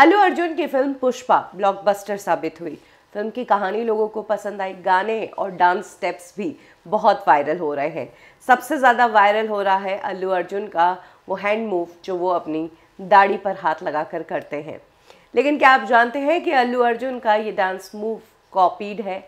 अल्लू अर्जुन की film Pushpa blockbuster साबित हुई फिल्म की कहानी लोगों को पसंद आई गाने और डांस स्टेप्स भी बहुत वायरल हो रहे हैं सबसे ज़्यादा वायरल हो रहा है अल्लू अर्जुन का वो हैंड मूव जो वो अपनी दाढ़ी पर हाथ लगाकर करते हैं लेकिन क्या आप जानते हैं कि अल्लू अर्जुन का ये डांस मूव कॉपीड है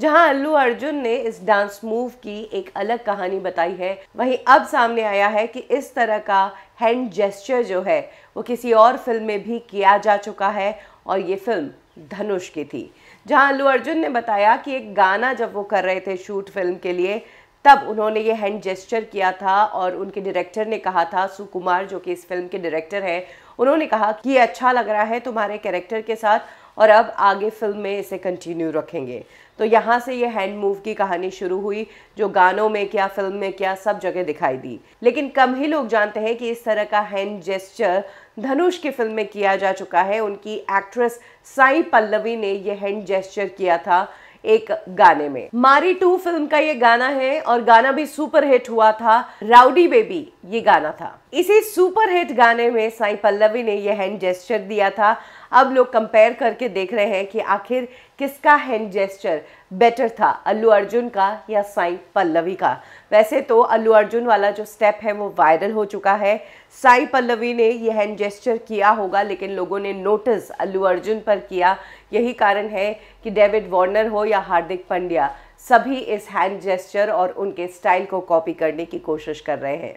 जहां अल्लू अर्जुन ने इस डांस मूव की एक अलग कहानी बताई है वहीं अब सामने आया है कि इस तरह का हैंड जेस्चर जो है वो किसी और फिल्म में भी किया जा चुका है और ये फिल्म धनुष की थी जहां अल्लू अर्जुन ने बताया कि एक गाना जब वो कर रहे थे शूट फिल्म के लिए तब उन्होंने ये हैंड जेस्चर किया था और उनके डायरेक्टर ने कहा था सुकुमार जो कि इस फिल्म के डायरेक्टर हैं उन्होंने कहा कि ये अच्छा लग रहा है तुम्हारे कैरेक्टर के साथ और अब आगे फिल्म में इसे कंटिन्यू रखेंगे तो यहाँ से ये हैंड मूव की कहानी शुरू हुई जो गानों में क्या फिल्म में क्या सब जगह दिखाई दी लेकिन कम ही लोग जानते हैं कि इस तरह का हैंड जेस्चर धनुष की फिल्म में किया जा चुका है उनकी एक्ट्रेस साई पल्लवी ने यह हैंड जेस्चर किया था एक गाने में मारी टू फिल्म का ये गाना है और गाना भी सुपर हिट हुआ था राउडी बेबी ये गाना था इसी सुपर हिट गाने में साई पल्लवी ने यह हैंड जेस्टर दिया था अब लोग कंपेयर करके देख रहे हैं कि आखिर किसका हैंड जेस्टर बेटर था अल्लू अर्जुन का या साई पल्लवी का वैसे तो अल्लू अर्जुन वाला जो स्टेप है वो वायरल हो चुका है साई पल्लवी ने यह हैंड जेस्चर किया होगा लेकिन लोगों ने नोटिस अल्लू अर्जुन पर किया यही कारण है कि डेविड वार्नर हो या हार्दिक पंड्या सभी इस हैंड जेस्चर और उनके स्टाइल को कॉपी करने की कोशिश कर रहे हैं